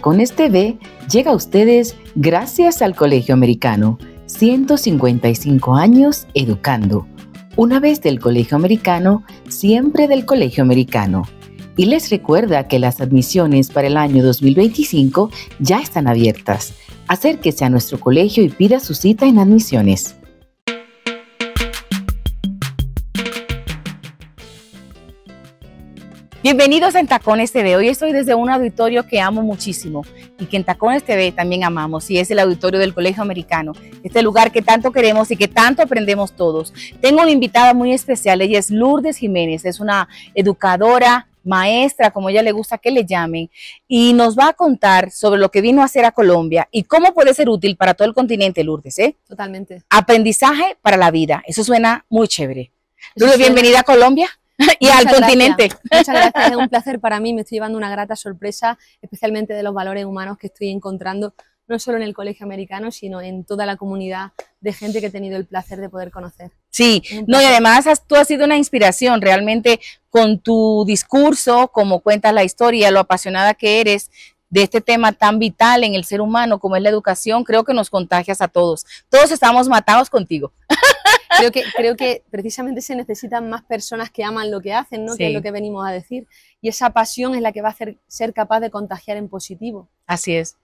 con este B llega a ustedes gracias al Colegio Americano, 155 años educando. Una vez del Colegio Americano, siempre del Colegio Americano. Y les recuerda que las admisiones para el año 2025 ya están abiertas. Acérquese a nuestro colegio y pida su cita en admisiones. Bienvenidos en Tacones TV. Hoy estoy desde un auditorio que amo muchísimo y que en Tacones TV también amamos, y es el auditorio del Colegio Americano, este lugar que tanto queremos y que tanto aprendemos todos. Tengo una invitada muy especial, ella es Lourdes Jiménez, es una educadora, maestra, como ella le gusta que le llamen, y nos va a contar sobre lo que vino a hacer a Colombia y cómo puede ser útil para todo el continente, Lourdes. ¿eh? Totalmente. Aprendizaje para la vida. Eso suena muy chévere. Lourdes, bienvenida a Colombia. y al continente. Muchas gracias, es un placer para mí, me estoy llevando una grata sorpresa, especialmente de los valores humanos que estoy encontrando, no solo en el colegio americano, sino en toda la comunidad de gente que he tenido el placer de poder conocer. Sí, no, y además tú has sido una inspiración realmente con tu discurso, como cuentas la historia, lo apasionada que eres, de este tema tan vital en el ser humano como es la educación, creo que nos contagias a todos. Todos estamos matados contigo. creo, que, creo que precisamente se necesitan más personas que aman lo que hacen, ¿no? Que es lo que venimos a decir. Y esa pasión es la que va a hacer, ser capaz de contagiar en positivo. Así es.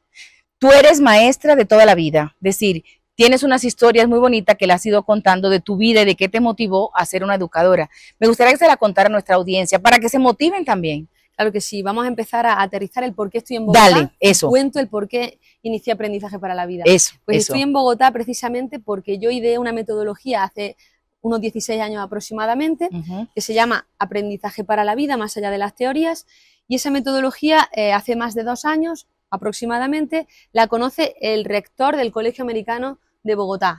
Tú eres maestra de toda la vida. Es decir, tienes unas historias muy bonitas que le has ido contando de tu vida y de qué te motivó a ser una educadora. Me gustaría que se la contara a nuestra audiencia para que se motiven también. Claro que sí, vamos a empezar a aterrizar el por qué estoy en Bogotá. Dale, eso. Cuento el por qué inicié aprendizaje para la vida. Pues estoy en Bogotá precisamente porque yo ideé una metodología hace unos 16 años aproximadamente, que se llama Aprendizaje para la Vida, más allá de las teorías, y esa metodología eh, hace más de dos años aproximadamente la conoce el rector del Colegio Americano de Bogotá.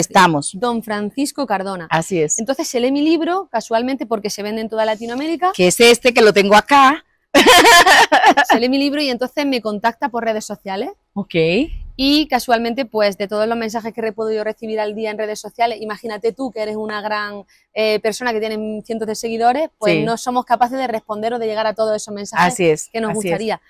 estamos? Don Francisco Cardona. Así es. Entonces se lee mi libro, casualmente, porque se vende en toda Latinoamérica. Que es este que lo tengo acá, Sale mi libro y entonces me contacta por redes sociales. Ok. Y casualmente, pues de todos los mensajes que puedo yo recibir al día en redes sociales, imagínate tú que eres una gran eh, persona que tiene cientos de seguidores, pues no somos capaces de responder o de llegar a todos esos mensajes así es, que nos gustaría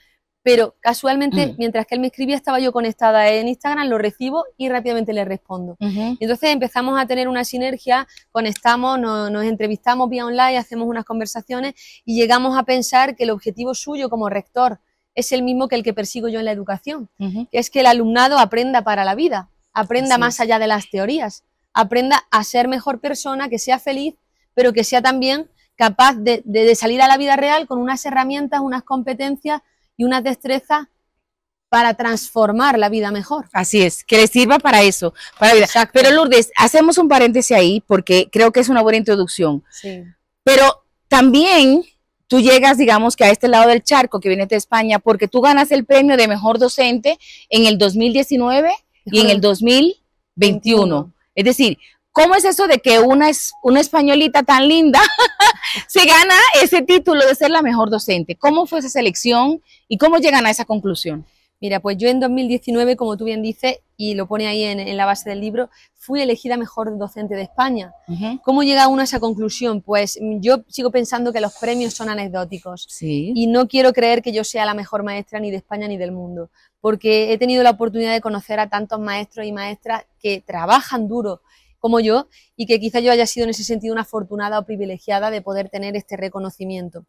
pero casualmente, mm. mientras que él me escribía, estaba yo conectada en Instagram, lo recibo y rápidamente le respondo. entonces empezamos a tener una sinergia, conectamos, nos, entrevistamos vía online, hacemos unas conversaciones y llegamos a pensar que el objetivo suyo como rector es el mismo que el que persigo yo en la educación, que es que el alumnado aprenda para la vida, aprenda más allá de las teorías, aprenda a ser mejor persona, que sea feliz, pero que sea también capaz de salir a la vida real con unas herramientas, unas competencias y una destreza para transformar la vida mejor. Así es, que les sirva para eso, para vida. Pero Lourdes, hacemos un paréntesis ahí porque creo que es una buena introducción. Sí. Pero también tú llegas, digamos, que a este lado del charco que viene de España porque tú ganas el premio de mejor docente en el 2019 y en el 2021. Es decir, ¿Cómo es eso de que una, es, una españolita tan linda se gana ese título de ser la mejor docente? ¿Cómo fue esa selección y cómo llegan a esa conclusión? Mira, pues yo en 2019, como tú bien dices, y lo pone ahí en, la base del libro, fui elegida mejor docente de España. ¿Cómo llega uno a esa conclusión? Pues yo sigo pensando que los premios son anecdóticos y no quiero creer que yo sea la mejor maestra ni de España ni del mundo, porque he tenido la oportunidad de conocer a tantos maestros y maestras que trabajan duro, como yo y que quizá yo haya sido en ese sentido una afortunada o privilegiada de poder tener este reconocimiento.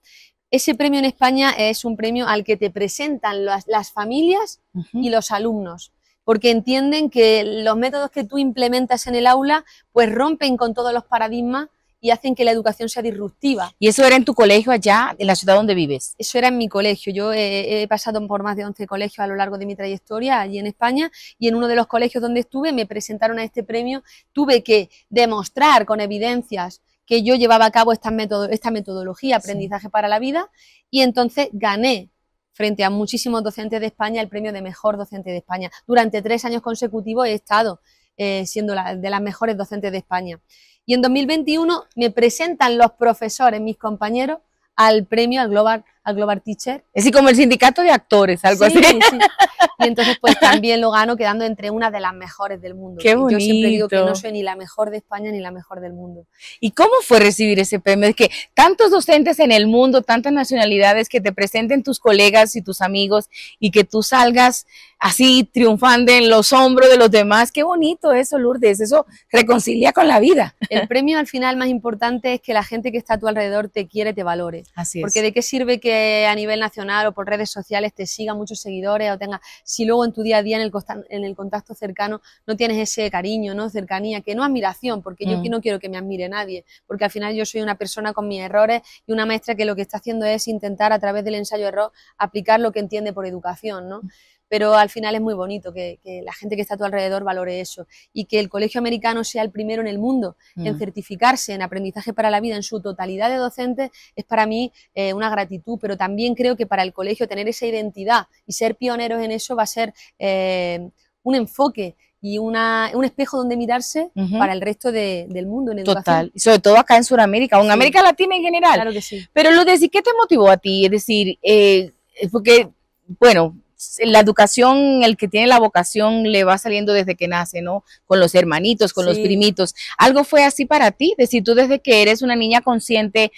Ese premio en España es un premio al que te presentan las, familias y los alumnos porque entienden que los métodos que tú implementas en el aula pues rompen con todos los paradigmas y hacen que la educación sea disruptiva. ¿Y eso era en tu colegio allá, en la ciudad donde vives? Eso era en mi colegio. Yo he, pasado por más de 11 colegios a lo largo de mi trayectoria allí en España y en uno de los colegios donde estuve me presentaron a este premio. Tuve que demostrar con evidencias que yo llevaba a cabo esta, esta metodología, aprendizaje para la vida, y entonces gané frente a muchísimos docentes de España el premio de mejor docente de España. Durante tres años consecutivos he estado eh, siendo la, de las mejores docentes de España. Y en 2021 me presentan los profesores, mis compañeros, al premio, al Global, Global Teacher. Es así como el sindicato de actores, algo así. Y entonces pues también lo gano quedando entre una de las mejores del mundo. Qué bonito. Yo siempre digo que no soy ni la mejor de España ni la mejor del mundo. ¿Y cómo fue recibir ese premio? Es que tantos docentes en el mundo, tantas nacionalidades que te presenten tus colegas y tus amigos y que tú salgas así triunfando en los hombros de los demás. Qué bonito eso, Lourdes, eso reconcilia con la vida. El premio al final más importante es que la gente que está a tu alrededor te quiere, te valore. Así Porque de qué sirve que a nivel nacional o por redes sociales te sigan muchos seguidores o tengas, si luego en tu día a día en el, contacto cercano no tienes ese cariño, no cercanía, que no admiración, porque yo aquí mm. no quiero que me admire nadie, porque al final yo soy una persona con mis errores y una maestra que lo que está haciendo es intentar a través del ensayo error aplicar lo que entiende por educación, ¿no? pero al final es muy bonito que, la gente que está a tu alrededor valore eso y que el colegio americano sea el primero en el mundo en mm. certificarse en aprendizaje para la vida en su totalidad de docentes es para mí eh, una gratitud, pero también creo que para el colegio tener esa identidad y ser pioneros en eso va a ser eh, un enfoque y una, un espejo donde mirarse para el resto del mundo en educación. Total, y sobre todo acá en Sudamérica, o en América Latina en general. Pero lo de ¿qué te motivó a ti? Es decir, eh, porque, bueno, la educación, el que tiene la vocación, le va saliendo desde que nace, ¿no? Con los hermanitos, con los primitos. ¿Algo fue así para ti? decir, tú desde que eres una niña consciente,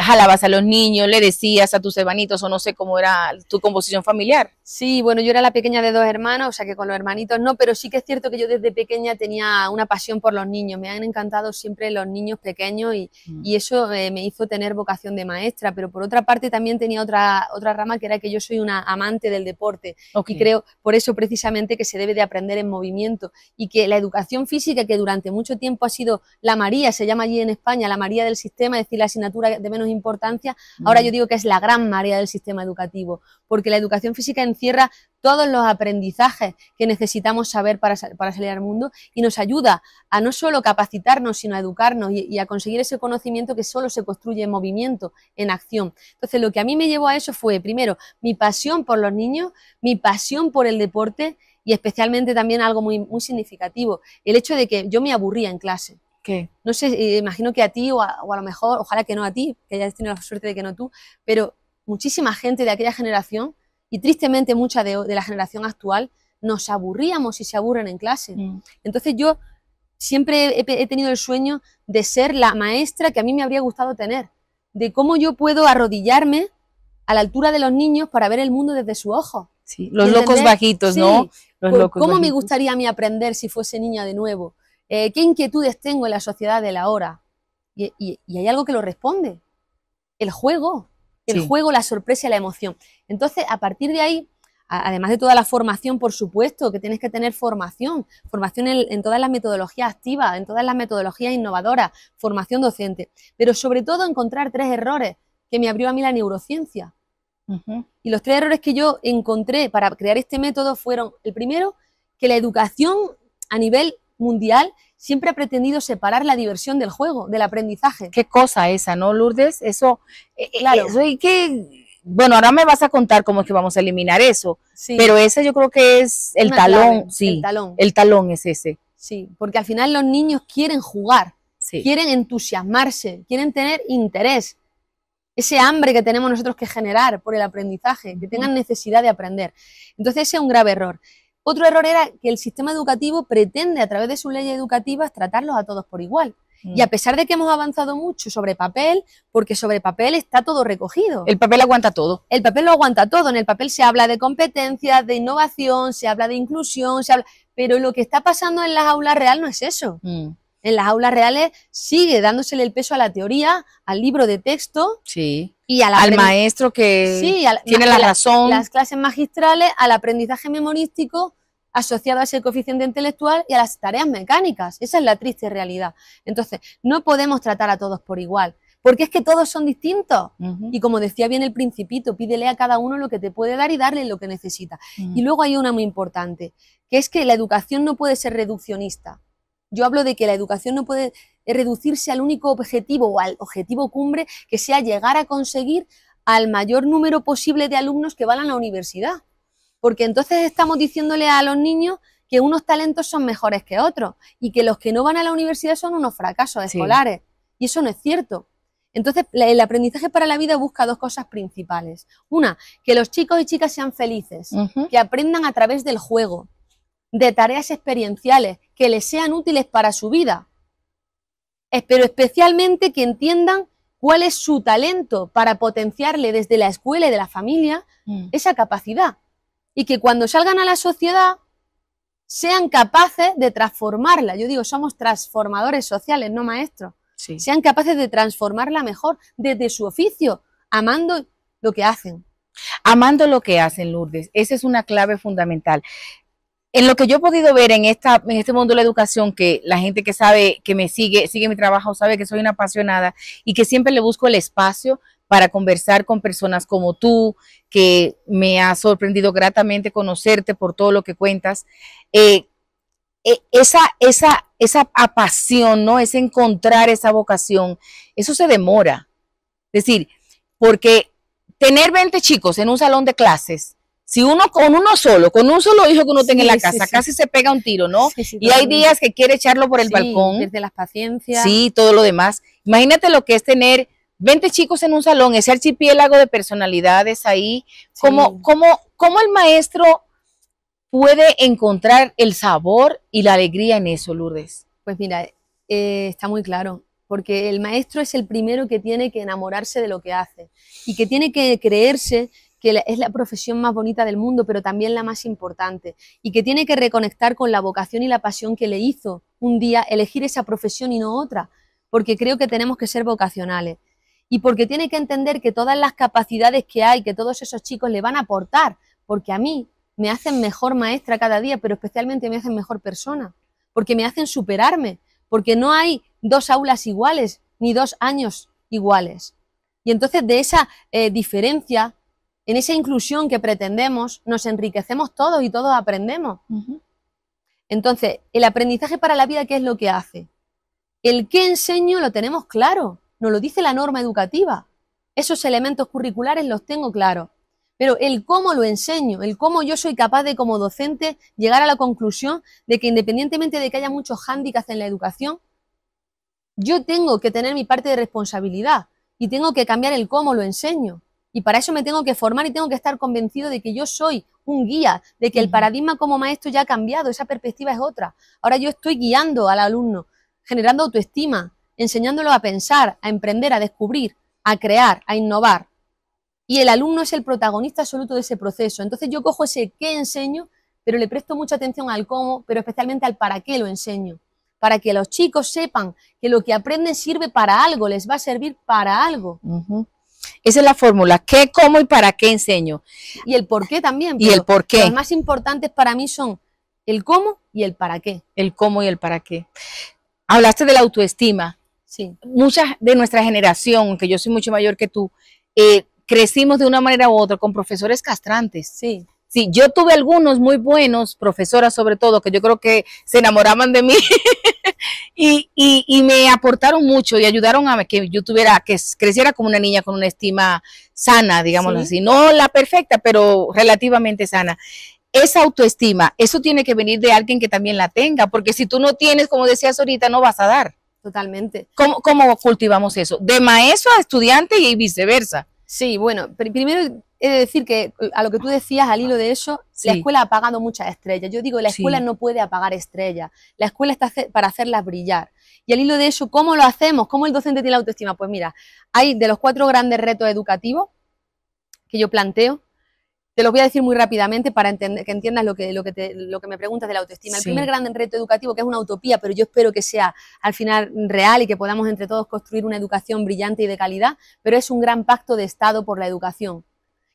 jalabas a los niños, le decías a tus hermanitos o no sé cómo era tu composición familiar. Sí, bueno, yo era la pequeña de dos hermanos, o sea que con los hermanitos no, pero sí que es cierto que yo desde pequeña tenía una pasión por los niños, me han encantado siempre los niños pequeños y, mm. eso eh, me hizo tener vocación de maestra, pero por otra parte también tenía otra, otra rama que era que yo soy una amante del deporte y creo por eso precisamente que se debe de aprender en movimiento y que la educación física que durante mucho tiempo ha sido la María, se llama allí en España, la María del sistema, es decir, la asignatura de menos importancia, mm. ahora yo digo que es la gran marea del sistema educativo, porque la educación física encierra todos los aprendizajes que necesitamos saber para, para salir al mundo y nos ayuda a no solo capacitarnos, sino a educarnos y, a conseguir ese conocimiento que solo se construye en movimiento, en acción. Entonces, lo que a mí me llevó a eso fue, primero, mi pasión por los niños, mi pasión por el deporte y especialmente también algo muy significativo, el hecho de que yo me aburría en clase. No sé, eh, imagino que a ti o a, lo mejor, ojalá que no a ti, que hayas tenido la suerte de que no tú, pero muchísima gente de aquella generación y tristemente mucha de, la generación actual nos aburríamos y se aburren en clase. Mm. Entonces yo siempre he, tenido el sueño de ser la maestra que a mí me habría gustado tener, de cómo yo puedo arrodillarme a la altura de los niños para ver el mundo desde su ojo. los locos bajitos, ¿no? Pues, ¿Cómo me gustaría a mí aprender si fuese niña de nuevo? Eh, qué inquietudes tengo en la sociedad de la hora. Y, hay algo que lo responde, el juego, el juego, la sorpresa y la emoción. Entonces, a partir de ahí, además de toda la formación, por supuesto, que tienes que tener formación, formación en, todas las metodologías activas, en todas las metodologías innovadoras, formación docente, pero sobre todo encontrar tres errores que me abrió a mí la neurociencia. Y los tres errores que yo encontré para crear este método fueron, el primero, que la educación a nivel mundial siempre ha pretendido separar la diversión del juego, del aprendizaje. Qué cosa esa, ¿no, Lourdes? Eso, eh, eh, claro. y que, bueno, ahora me vas a contar cómo es que vamos a eliminar eso, sí. pero ese yo creo que es el talón, sí, el talón. El talón es ese. Sí, porque al final los niños quieren jugar, quieren entusiasmarse, quieren tener interés. Ese hambre que tenemos nosotros que generar por el aprendizaje, que tengan necesidad de aprender. Entonces ese es un grave error. Otro error era que el sistema educativo pretende, a través de sus leyes educativas, tratarlos a todos por igual. Mm. Y a pesar de que hemos avanzado mucho sobre papel, porque sobre papel está todo recogido. El papel aguanta todo. El papel lo aguanta todo. En el papel se habla de competencias, de innovación, se habla de inclusión, se Pero lo que está pasando en las aulas reales no es eso. Mm. En las aulas reales sigue dándosele el peso a la teoría, al libro de texto. Sí. Y al, maestro que tiene la razón. Las clases magistrales, al aprendizaje memorístico asociado a ese coeficiente intelectual y a las tareas mecánicas. Esa es la triste realidad. Entonces, no podemos tratar a todos por igual, porque es que todos son distintos. Y como decía bien el principito, pídele a cada uno lo que te puede dar y darle lo que necesita. Mm. Y luego hay una muy importante, que es que la educación no puede ser reduccionista. Yo hablo de que la educación no puede eh, reducirse al único objetivo o al objetivo cumbre que sea llegar a conseguir al mayor número posible de alumnos que van a la universidad porque entonces estamos diciéndole a los niños que unos talentos son mejores que otros y que los que no van a la universidad son unos fracasos escolares. Y eso no es cierto. Entonces, el aprendizaje para la vida busca dos cosas principales. Una, que los chicos y chicas sean felices, que aprendan a través del juego, de tareas experienciales, que les sean útiles para su vida. Pero especialmente que entiendan cuál es su talento para potenciarle desde la escuela y de la familia mm. esa capacidad y que cuando salgan a la sociedad sean capaces de transformarla. Yo digo, somos transformadores sociales, no maestros. Sean capaces de transformarla mejor desde su oficio, amando lo que hacen. Amando lo que hacen, Lourdes. Esa es una clave fundamental. En lo que yo he podido ver en, en este mundo de la educación, que la gente que sabe, que me sigue, sigue mi trabajo, sabe que soy una apasionada y que siempre le busco el espacio para conversar con personas como tú, que me ha sorprendido gratamente conocerte por todo lo que cuentas. Eh, eh, esa, esa, esa pasión, ¿no? Es encontrar esa vocación. Eso se demora. Es decir, porque tener 20 chicos en un salón de clases, si uno con uno solo, con un solo hijo que uno tenga en la casa, casi se pega un tiro, ¿no? y hay días que quiere echarlo por el balcón. Desde las paciencias. Sí, todo lo demás. Imagínate lo que es tener 20 chicos en un salón, ese archipiélago de personalidades ahí, ¿cómo, cómo, el maestro puede encontrar el sabor y la alegría en eso, Lourdes? Pues mira, eh, está muy claro, porque el maestro es el primero que tiene que enamorarse de lo que hace y que tiene que creerse que es la profesión más bonita del mundo, pero también la más importante, y que tiene que reconectar con la vocación y la pasión que le hizo un día elegir esa profesión y no otra, porque creo que tenemos que ser vocacionales y porque tiene que entender que todas las capacidades que hay, que todos esos chicos le van a aportar, porque a mí me hacen mejor maestra cada día, pero especialmente me hacen mejor persona, porque me hacen superarme, porque no hay dos aulas iguales ni dos años iguales. Y entonces de esa eh, diferencia, en esa inclusión que pretendemos, nos enriquecemos todos y todos aprendemos. Entonces, el aprendizaje para la vida, ¿qué es lo que hace? El qué enseño lo tenemos claro. No lo dice la norma educativa. Esos elementos curriculares los tengo claros. Pero el cómo lo enseño, el cómo yo soy capaz de como docente llegar a la conclusión de que independientemente de que haya muchos hándicaps en la educación, yo tengo que tener mi parte de responsabilidad y tengo que cambiar el cómo lo enseño. Y para eso me tengo que formar y tengo que estar convencido de que yo soy un guía, de que el paradigma como maestro ya ha cambiado, esa perspectiva es otra. Ahora yo estoy guiando al alumno, generando autoestima, enseñándolo a pensar, a emprender, a descubrir, a crear, a innovar. Y el alumno es el protagonista absoluto de ese proceso. Entonces yo cojo ese qué enseño, pero le presto mucha atención al cómo, pero especialmente al para qué lo enseño. Para que los chicos sepan que lo que aprenden sirve para algo, les va a servir para algo. Esa es la fórmula, qué, cómo y para qué enseño. Y el por qué también. y el por qué. Los más importantes para mí son el cómo y el para qué. El cómo y el para qué. Hablaste de la autoestima. Muchas de nuestra generación, que yo soy mucho mayor que tú, eh, crecimos de una manera u otra con profesores castrantes. Sí. Sí, yo tuve algunos muy buenos, profesoras sobre todo, que yo creo que se enamoraban de mí y, me aportaron mucho y ayudaron a que yo tuviera, que creciera como una niña con una estima sana, digámoslo así. No la perfecta, pero relativamente sana. Esa autoestima, eso tiene que venir de alguien que también la tenga, porque si tú no tienes, como decías ahorita, no vas a dar totalmente. ¿Cómo, cultivamos eso? De maestro a estudiante y viceversa. Sí, bueno, primero he de decir que a lo que tú decías, al hilo de eso, la escuela ha apagado muchas estrellas. Yo digo, la escuela no puede apagar estrellas. La escuela está para hacerlas brillar. Y al hilo de eso, ¿cómo lo hacemos? ¿Cómo el docente tiene la autoestima? Pues mira, hay de los cuatro grandes retos educativos que yo planteo, te los voy a decir muy rápidamente para que entiendas lo que, me preguntas de la autoestima. El primer gran reto educativo, que es una utopía, pero yo espero que sea al final real y que podamos entre todos construir una educación brillante y de calidad, pero es un gran pacto de Estado por la educación.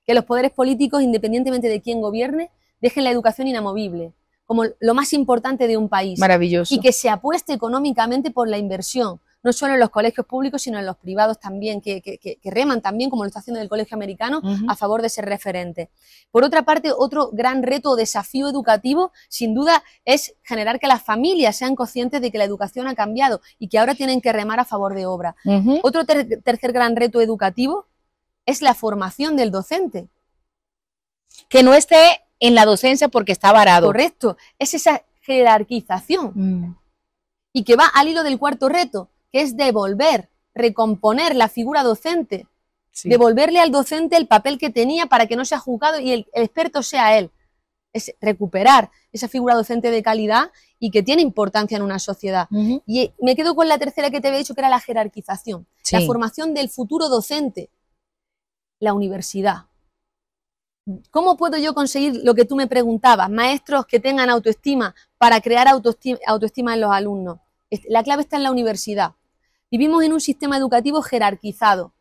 Que los poderes políticos, independientemente de quién gobierne, dejen la educación inamovible como lo más importante de un país. Maravilloso. Y que se apueste económicamente por la inversión, no solo en los colegios públicos, sino en los privados también, que, reman también, como lo está haciendo el Colegio Americano, a favor de ser referente. Por otra parte, otro gran reto o desafío educativo, sin duda, es generar que las familias sean conscientes de que la educación ha cambiado y que ahora tienen que remar a favor de obra. Otro tercer gran reto educativo es la formación del docente. Que no esté en la docencia porque está varado. Correcto, es esa jerarquización. Mm. Y que va al hilo del cuarto reto, que es devolver, recomponer la figura docente, devolverle al docente el papel que tenía para que no sea juzgado y el, experto sea él. Es recuperar esa figura docente de calidad y que tiene importancia en una sociedad. Y me quedo con la tercera que te había dicho, que era la jerarquización, la formación del futuro docente, la universidad. ¿Cómo puedo yo conseguir lo que tú me preguntabas, maestros que tengan autoestima para crear autoestima en los alumnos? La clave está en la universidad. Vivimos en un sistema educativo jerarquizado,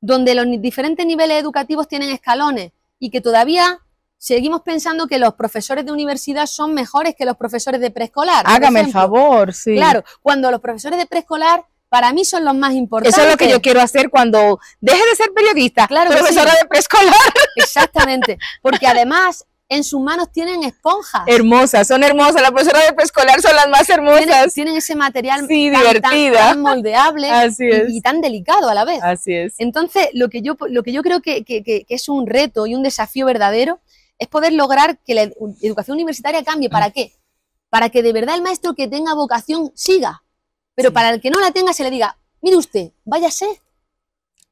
donde los diferentes niveles educativos tienen escalones y que todavía seguimos pensando que los profesores de universidad son mejores que los profesores de preescolar. Hágame el favor, sí. Claro, cuando los profesores de preescolar para mí son los más importantes. Eso es lo que yo quiero hacer cuando deje de ser periodista, claro profesora de preescolar. Exactamente, porque además en sus manos tienen esponjas. Hermosas, son hermosas. Las profesoras de preescolar son las más hermosas. Tienen, ese material tan, divertida. Tan, moldeable Y, tan delicado a la vez. Así es. Entonces, lo que yo, lo que yo creo que, es un reto y un desafío verdadero es poder lograr que la educación universitaria cambie. ¿Para qué? Para que de verdad el maestro que tenga vocación siga. Pero para el que no la tenga se le diga, mire usted, váyase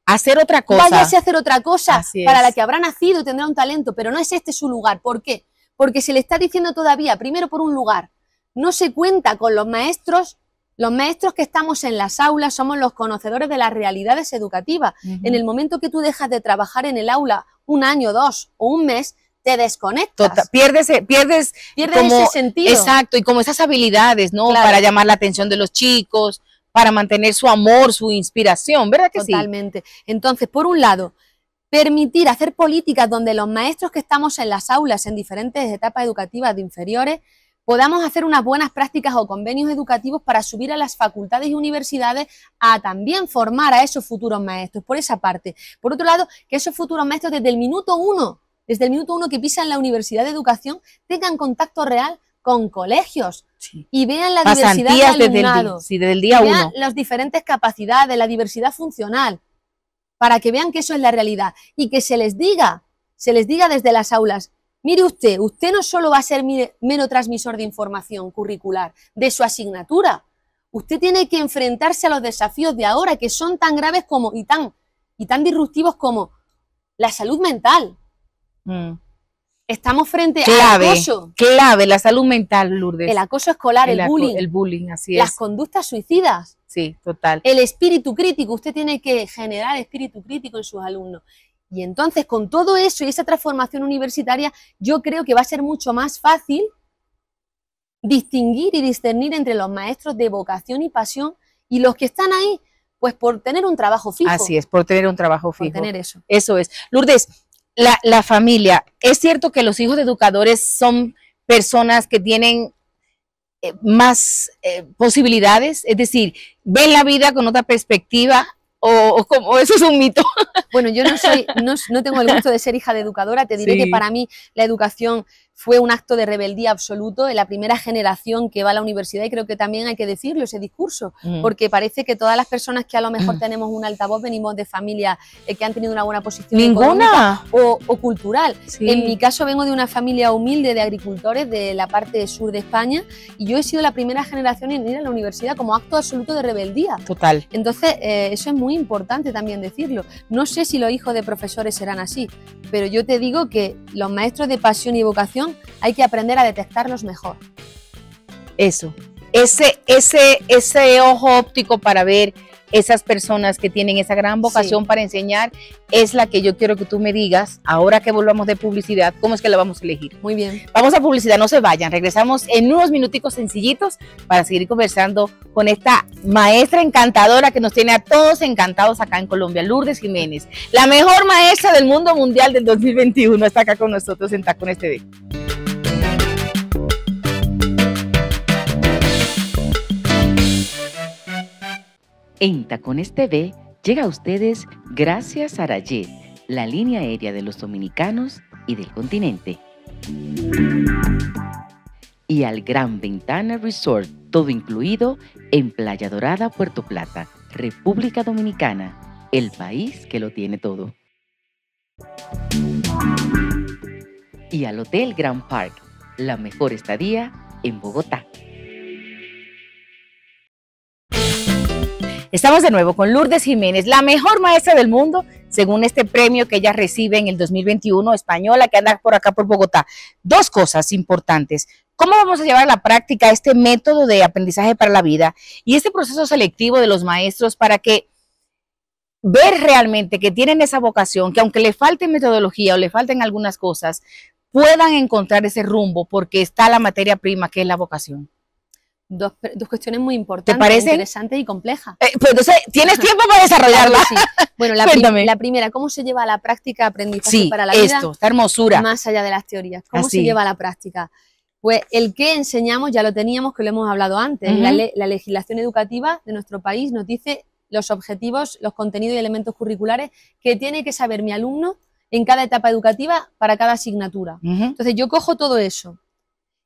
hacer otra cosa. Váyase a hacer otra cosa para la que habrá nacido y tendrá un talento, pero no es este su lugar. ¿Por qué? Porque se le está diciendo todavía, primero por un lugar, no se cuenta con los maestros. Los maestros que estamos en las aulas somos los conocedores de las realidades educativas. En el momento que tú dejas de trabajar en el aula un año, dos o un mes, te desconectas. Tota, eh, pierdes, pierdes, pierdes ese sentido. Exacto, y como esas habilidades, ¿no? Para llamar la atención de los chicos, para mantener su amor, su inspiración, ¿verdad que sí? Totalmente. Entonces, por un lado, permitir hacer políticas donde los maestros que estamos en las aulas, en diferentes etapas educativas de inferiores, podamos hacer unas buenas prácticas o convenios educativos para subir a las facultades y universidades a también formar a esos futuros maestros, por esa parte. Por otro lado, que esos futuros maestros desde el minuto uno desde el minuto uno que pisan la Universidad de Educación, tengan contacto real con colegios y vean la diversidad desde día vean las diferentes capacidades, la diversidad funcional, para que vean que eso es la realidad y que se les diga, se les diga desde las aulas, mire usted, usted no solo va a ser menos transmisor de información curricular de su asignatura, usted tiene que enfrentarse a los desafíos de ahora que son tan graves como y tan y tan disruptivos como la salud mental. Mm. Estamos frente clave, al acoso. Clave, la salud mental, Lourdes. El acoso escolar, el, el bullying. El bullying, así es. Las conductas suicidas. Sí, total. El espíritu crítico, usted tiene que generar espíritu crítico en sus alumnos. Y entonces, con todo eso y esa transformación universitaria, yo creo que va a ser mucho más fácil distinguir y discernir entre los maestros de vocación y pasión y los que están ahí, pues por tener un trabajo fijo. Así es, por tener un trabajo fijo. Por tener eso. Eso es. Lourdes, la, la familia. Es cierto que los hijos de educadores son personas que tienen eh, más eh, posibilidades, es decir, ven la vida con otra perspectiva, o, o, eso es un mito. Bueno, yo no soy, no, tengo el gusto de ser hija de educadora. Te diré que para mí la educación fue un acto de rebeldía absoluto en la primera generación que va a la universidad y creo que también hay que decirlo ese discurso, mm. porque parece que todas las personas que a lo mejor mm. tenemos un altavoz venimos de familias eh, que han tenido una buena posición ¿Ninguna? O, cultural. En mi caso vengo de una familia humilde de agricultores de la parte sur de España y yo he sido la primera generación en ir a la universidad como acto absoluto de rebeldía. Total. Entonces eh, eso es muy importante también decirlo. No sé si los hijos de profesores serán así, pero yo te digo que los maestros de pasión y vocación hay que aprender a detectarlos mejor. Eso, ese, ese, ese ojo óptico para ver esas personas que tienen esa gran vocación para enseñar, es la que yo quiero que tú me digas, ahora que volvamos de publicidad, cómo es que la vamos a elegir. Muy bien. Vamos a publicidad, no se vayan. Regresamos en unos minuticos sencillitos para seguir conversando con esta maestra encantadora que nos tiene a todos encantados acá en Colombia, Lourdes Jiménez, la mejor maestra del mundo mundial del 2021, está acá con nosotros en este TV. En Tacones TV llega a ustedes gracias a Rayet, la línea aérea de los dominicanos y del continente. Y al Gran Ventana Resort, todo incluido en Playa Dorada, Puerto Plata, República Dominicana, el país que lo tiene todo. Y al Hotel Grand Park, la mejor estadía en Bogotá. Estamos de nuevo con Lourdes Jiménez, la mejor maestra del mundo, según este premio que ella recibe en el 2021, española, que anda por acá por Bogotá. Dos cosas importantes. ¿Cómo vamos a llevar a la práctica este método de aprendizaje para la vida y este proceso selectivo de los maestros para que ver realmente que tienen esa vocación, que aunque le falte metodología o le falten algunas cosas, puedan encontrar ese rumbo porque está la materia prima que es la vocación? dos, cuestiones muy importantes, interesantes y complejas. Eh, pues entonces, ¿tienes tiempo para desarrollarlas? Bueno, la, primera, ¿cómo se lleva a la práctica aprendizaje para la esto, esta hermosura. Más allá de las teorías, ¿cómo se lleva a la práctica? Pues el que enseñamos ya lo teníamos, que lo hemos hablado antes. la, legislación educativa de nuestro país nos dice los objetivos, los contenidos y elementos curriculares que tiene que saber mi alumno en cada etapa educativa para cada asignatura. Entonces yo cojo todo eso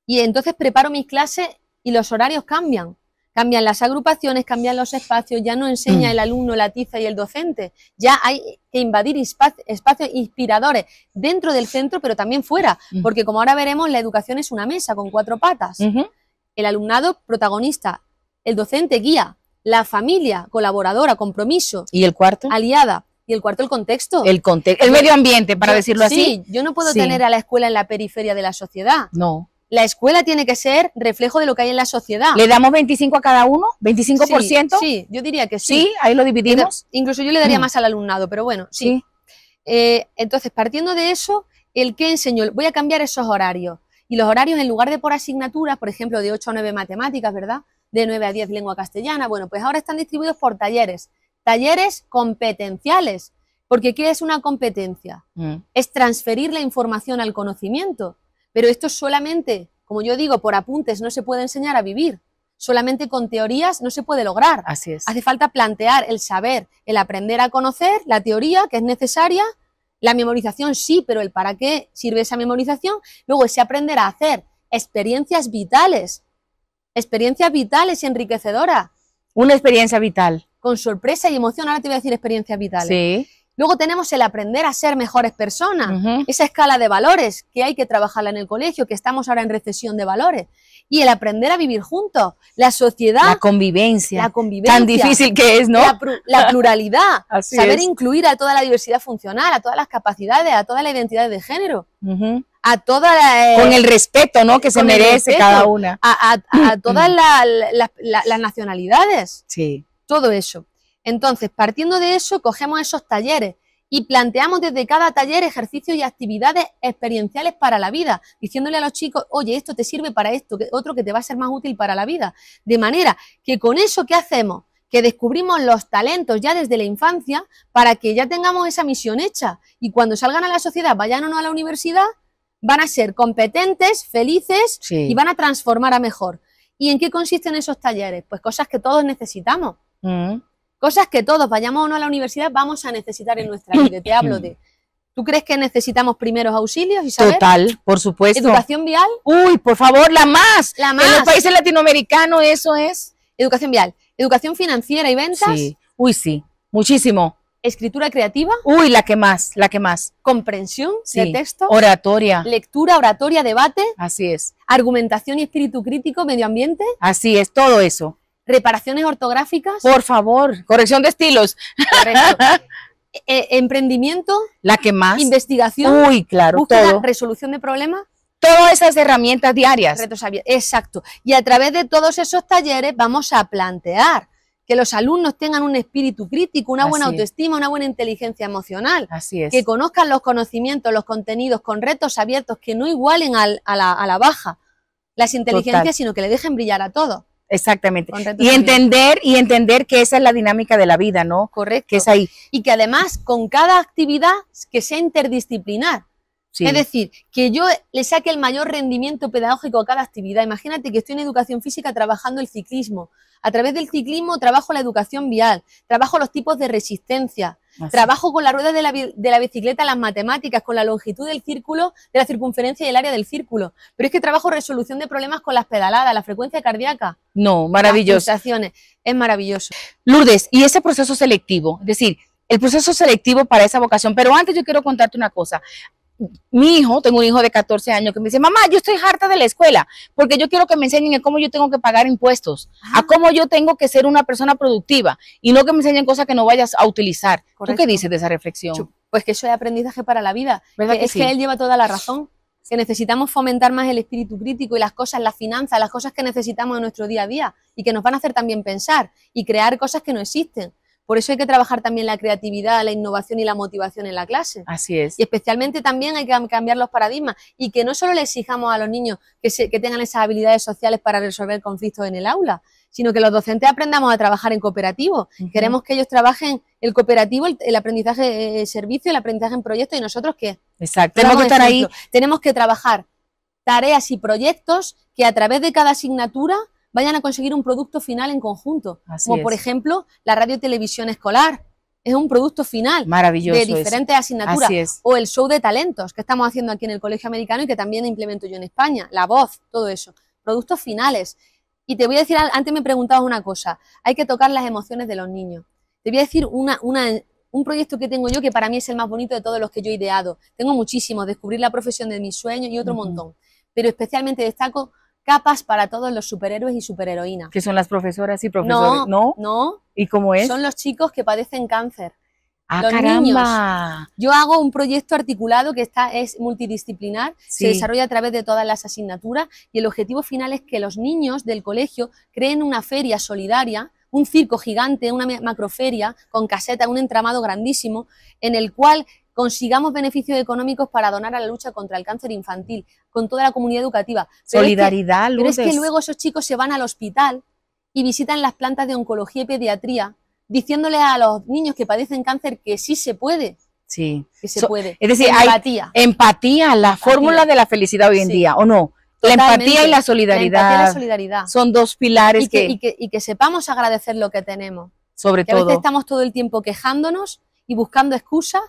y entonces preparo mis clases y los horarios cambian. Cambian las agrupaciones, cambian los espacios, ya no enseña mm. el alumno, la tiza y el docente. Ya hay que invadir espacios inspiradores dentro del centro, pero también fuera, mm. porque como ahora veremos, la educación es una mesa con cuatro patas. El alumnado protagonista, el docente guía, la familia colaboradora, compromiso. ¿Y el cuarto? Aliada. Y el cuarto, el contexto. El, el medio ambiente, para decirlo así. Sí, yo no puedo tener a la escuela en la periferia de la sociedad. No la escuela tiene que ser reflejo de lo que hay en la sociedad. ¿Le damos 25 a cada uno? ¿25%? Sí, yo diría que sí. Sí, ahí lo dividimos. Incluso yo le daría mm. más al alumnado, pero bueno, sí. Eh, entonces, partiendo de eso, el que enseñó, voy a cambiar esos horarios. Y los horarios, en lugar de por asignaturas, por ejemplo, de 8 a 9 matemáticas, ¿verdad? De 9 a 10 lengua castellana, bueno, pues ahora están distribuidos por talleres. Talleres competenciales. Porque ¿qué es una competencia? Mm. Es transferir la información al conocimiento. Pero esto solamente, como yo digo, por apuntes no se puede enseñar a vivir. Solamente con teorías no se puede lograr. Así es. Hace falta plantear el saber, el aprender a conocer, la teoría que es necesaria, la memorización sí, pero el para qué sirve esa memorización. Luego ese aprender a hacer experiencias vitales, experiencias vitales y enriquecedoras. Una experiencia vital. Con sorpresa y emoción, ahora te voy a decir experiencias vitales. Sí Luego tenemos el aprender a ser mejores personas, esa escala de valores que hay que trabajarla en el colegio, que estamos ahora en recesión de valores. Y el aprender a vivir juntos, la sociedad. La convivencia. La convivencia. Tan difícil que es, ¿no? La, pluralidad. saber incluir a toda la diversidad funcional, a todas las capacidades, a toda la identidad de género. A toda eh, con el respeto ¿no? que se merece cada una. A, todas las nacionalidades. Sí. Todo eso. Entonces, partiendo de eso, cogemos esos talleres y planteamos desde cada taller ejercicios y actividades experienciales para la vida, diciéndole a los chicos, oye, esto te sirve para esto, otro que te va a ser más útil para la vida. De manera que con eso, ¿qué hacemos? Que descubrimos los talentos ya desde la infancia para que ya tengamos esa misión hecha y cuando salgan a la sociedad, vayan o no a la universidad, van a ser competentes, felices y van a transformar a mejor. ¿Y en qué consisten esos talleres? Pues cosas que todos necesitamos. Mm. Cosas que todos, vayamos o no a la universidad, vamos a necesitar en nuestra vida. Te hablo de ¿Tú crees que necesitamos primeros auxilios, saber? Total, por supuesto. ¿Educación vial? Uy, por favor, la más. La más. En los países latinoamericanos eso es. Educación vial. Educación financiera y ventas. Sí. Uy, sí. Muchísimo. Escritura creativa. Uy, la que más, la que más. Comprensión de texto. Oratoria. Lectura, oratoria, debate. Así es. Argumentación y espíritu crítico, medio ambiente. Así es, todo eso reparaciones ortográficas. Por favor, corrección de estilos. E, e, emprendimiento. La que más. Investigación. Muy claro, Resolución de problemas. Todas esas herramientas diarias. Retos exacto. Y a través de todos esos talleres vamos a plantear que los alumnos tengan un espíritu crítico, una buena autoestima, una buena inteligencia emocional. Así es. Que conozcan los conocimientos, los contenidos con retos abiertos que no igualen a, la, baja las inteligencias, sino que le dejen brillar a todos. Exactamente. Y entender, y entender que esa es la dinámica de la vida, ¿no? Correcto. Que es ahí. Y que además con cada actividad que sea interdisciplinar. Es decir, que yo le saque el mayor rendimiento pedagógico a cada actividad. Imagínate que estoy en educación física trabajando el ciclismo, a través del ciclismo trabajo la educación vial, trabajo los tipos de resistencia, trabajo con la rueda de la, bicicleta, las matemáticas, con la longitud del círculo, de la circunferencia y el área del círculo. Pero es que trabajo resolución de problemas con las pedaladas, la frecuencia cardíaca. No, maravilloso. es maravilloso. Lourdes, y ese proceso selectivo, es decir, el proceso selectivo para esa vocación. Pero antes yo quiero contarte una cosa mi hijo, tengo un hijo de 14 años que me dice, mamá, yo estoy harta de la escuela porque yo quiero que me enseñen a cómo yo tengo que pagar impuestos, a ah. cómo yo tengo que ser una persona productiva y no que me enseñen cosas que no vayas a utilizar. ¿Tú qué dices de esa reflexión? Pues que eso es aprendizaje para la vida. es que él lleva toda la razón. Que necesitamos fomentar más el espíritu crítico y las cosas, las finanzas, las cosas que necesitamos en nuestro día a día y que nos van a hacer también pensar y crear cosas que no existen. Por eso hay que trabajar también la creatividad, la innovación y la motivación en la clase. Así es. Y especialmente también hay que cambiar los paradigmas y que no solo le exijamos a los niños que, tengan esas habilidades sociales para resolver conflictos en el aula, sino que los docentes aprendamos a trabajar en cooperativo. Queremos que ellos trabajen el cooperativo, el, aprendizaje eh, servicio, el aprendizaje en proyecto y nosotros qué. Exacto. Tenemos que estar ahí. Tenemos que trabajar tareas y proyectos que a través de cada asignatura vayan a conseguir un producto final en conjunto. como por ejemplo la radio y televisión escolar. Es un producto final de diferentes asignaturas. O el show de talentos que estamos haciendo aquí en el Colegio Americano y que también implemento yo en España. La voz, todo eso. Productos finales. Y te voy a decir, antes me preguntabas una cosa, hay que tocar las emociones de los niños. Te voy a decir una, un proyecto que tengo yo que para mí es el más bonito de todos los que yo he ideado. Tengo muchísimos, descubrir la profesión de mis sueños y otro montón. Pero especialmente destaco capas para todos los superhéroes y superheroínas. Que son las profesoras y profesores, ¿no? No. no ¿Y cómo es? Son los chicos que padecen cáncer. Ah, los niños. Yo hago un proyecto articulado que está, es multidisciplinar, se desarrolla a través de todas las asignaturas y el objetivo final es que los niños del colegio creen una feria solidaria, un circo gigante, una macroferia con caseta, un entramado grandísimo, en el cual consigamos beneficios económicos para donar a la lucha contra el cáncer infantil, con toda la comunidad educativa. Solidaridad, que, Pero es que luego esos chicos se van al hospital y visitan las plantas de oncología y pediatría, diciéndole a los niños que padecen cáncer que sí se puede. Sí. Que se puede. Es decir, empatía. empatía, la fórmula de la felicidad hoy en día, ¿o no? La empatía y la solidaridad. solidaridad. Son dos pilares y que, Y que, sepamos agradecer lo que tenemos. Sobre todo. A veces estamos todo el tiempo quejándonos y buscando excusas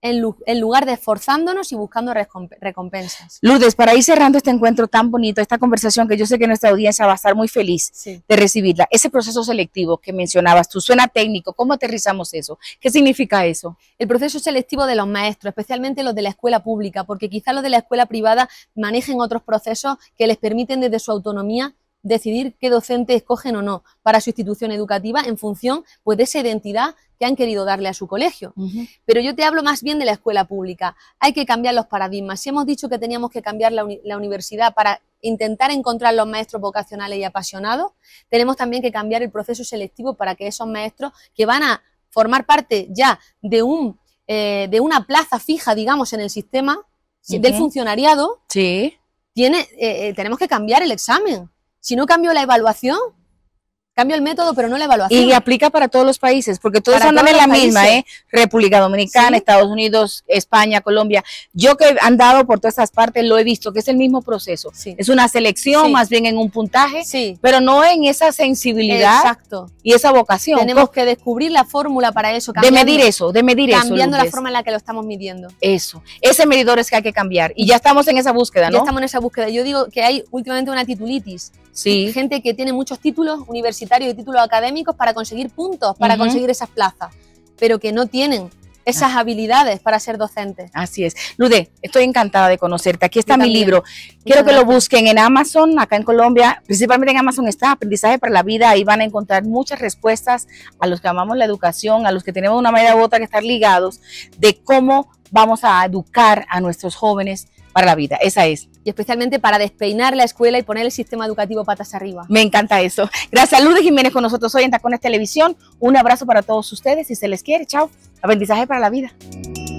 en, lugar de esforzándonos y buscando recompensas. Lourdes, para ir cerrando este encuentro tan bonito, esta conversación que yo sé que nuestra audiencia va a estar muy feliz de recibirla, ese proceso selectivo que mencionabas tú, suena técnico, ¿cómo aterrizamos eso? ¿Qué significa eso? El proceso selectivo de los maestros, especialmente los de la escuela pública, porque quizá los de la escuela privada manejen otros procesos que les permiten desde su autonomía decidir qué docente escogen o no para su institución educativa en función pues, de esa identidad que han querido darle a su colegio. Pero yo te hablo más bien de la escuela pública. Hay que cambiar los paradigmas. Si hemos dicho que teníamos que cambiar la, universidad para intentar encontrar los maestros vocacionales y apasionados, tenemos también que cambiar el proceso selectivo para que esos maestros que van a formar parte ya de, un, eh, de una plaza fija, digamos, en el sistema del funcionariado, tiene, eh, eh, tenemos que cambiar el examen. Si no cambio la evaluación, cambio el método, pero no la evaluación. Y aplica para todos los países, porque todos andan en la misma, ¿eh? República Dominicana, Estados Unidos, España, Colombia. Yo que he andado por todas esas partes lo he visto, que es el mismo proceso. Sí. Es una selección, más bien en un puntaje, pero no en esa sensibilidad Exacto. y esa vocación. Tenemos que descubrir la fórmula para eso. De medir eso, de medir eso. Cambiando la forma en la que lo estamos midiendo. Eso. Ese medidor es que hay que cambiar. Y ya estamos en esa búsqueda, ¿no? Ya estamos en esa búsqueda. Yo digo que hay últimamente una titulitis Sí. Gente que tiene muchos títulos universitarios y títulos académicos para conseguir puntos, para conseguir esas plazas, pero que no tienen esas ah. habilidades para ser docentes. Así es. Lude, estoy encantada de conocerte. Aquí está mi libro. Quiero que lo busquen en Amazon, acá en Colombia. Principalmente en Amazon está Aprendizaje para la Vida. Ahí van a encontrar muchas respuestas a los que amamos la educación, a los que tenemos una manera u otra que estar ligados de cómo vamos a educar a nuestros jóvenes para la vida. Esa es especialmente para despeinar la escuela y poner el sistema educativo patas arriba. Me encanta eso. Gracias Lourdes Jiménez con nosotros hoy en Tacones Televisión. Un abrazo para todos ustedes si se les quiere. Chao. Aprendizaje para la vida.